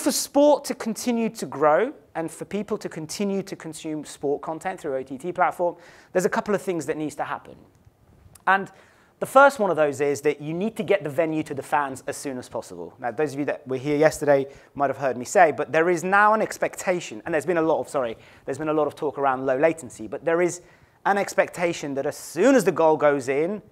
For sport to continue to grow and for people to continue to consume sport content through OTT platform, there's a couple of things that needs to happen. And the first one of those is that you need to get the venue to the fans as soon as possible. Now, those of you that were here yesterday might have heard me say, but there is now an expectation, and there's been a lot of, sorry, there's been a lot of talk around low latency, but there is an expectation that as soon as the goal goes in,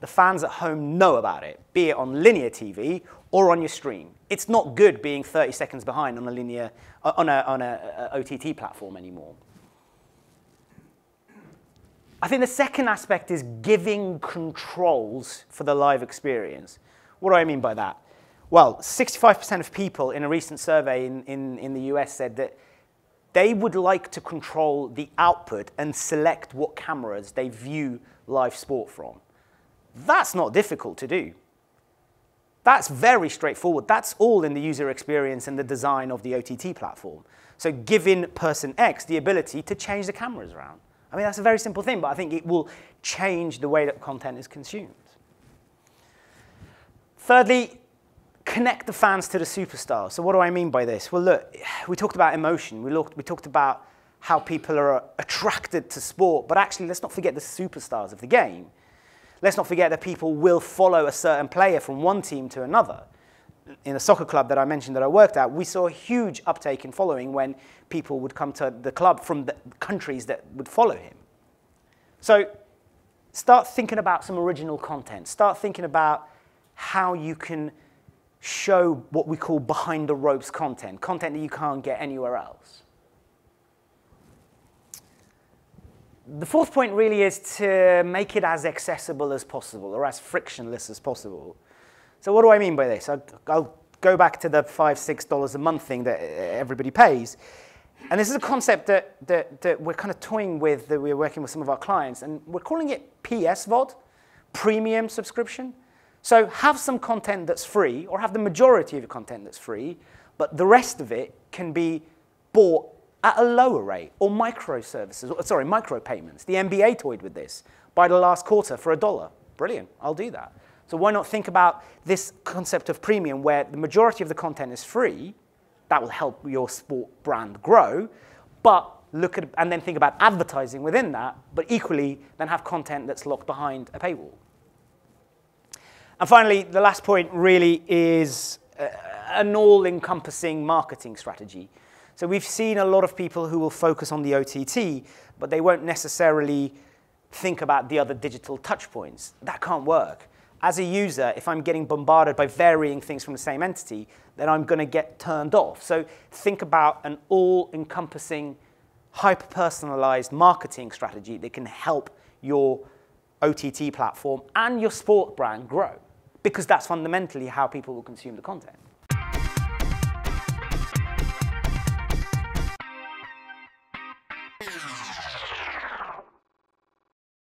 the fans at home know about it, be it on linear TV or on your stream. It's not good being 30 seconds behind on a linear, uh, on a, on a, a OTT platform anymore. I think the second aspect is giving controls for the live experience. What do I mean by that? Well, 65% of people in a recent survey in, in, in the US said that they would like to control the output and select what cameras they view live sport from. That's not difficult to do. That's very straightforward. That's all in the user experience and the design of the OTT platform. So giving person X the ability to change the cameras around. I mean, that's a very simple thing, but I think it will change the way that content is consumed. Thirdly, connect the fans to the superstars. So what do I mean by this? Well, look, we talked about emotion. We, looked, we talked about how people are attracted to sport, but actually let's not forget the superstars of the game. Let's not forget that people will follow a certain player from one team to another. In the soccer club that I mentioned that I worked at, we saw a huge uptake in following when people would come to the club from the countries that would follow him. So start thinking about some original content. Start thinking about how you can show what we call behind the ropes content, content that you can't get anywhere else. the fourth point really is to make it as accessible as possible or as frictionless as possible. So what do I mean by this? I'll, go back to the five, six dollars a month thing that uh, everybody pays. And this is a concept that, that, that we're kind of toying with, that we're working with some of our clients, and we're calling it PSVOD, premium subscription. So have some content that's free, or have the majority of your content that's free, but the rest of it can be bought at a lower rate, or microservices, or, sorry, micropayments. The NBA toyed with this. Buy the last quarter for a dollar. Brilliant, I'll do that. So why not think about this concept of premium where the majority of the content is free, that will help your sport brand grow, but look at, and then think about advertising within that, but equally then have content that's locked behind a paywall. And finally, the last point really is uh, an all-encompassing marketing strategy. So we've seen a lot of people who will focus on the OTT, but they won't necessarily think about the other digital touchpoints. That can't work. As a user, if I'm getting bombarded by varying things from the same entity, then I'm going to get turned off. So think about an all-encompassing, hyper-personalized marketing strategy that can help your OTT platform and your sport brand grow, because that's fundamentally how people will consume the content.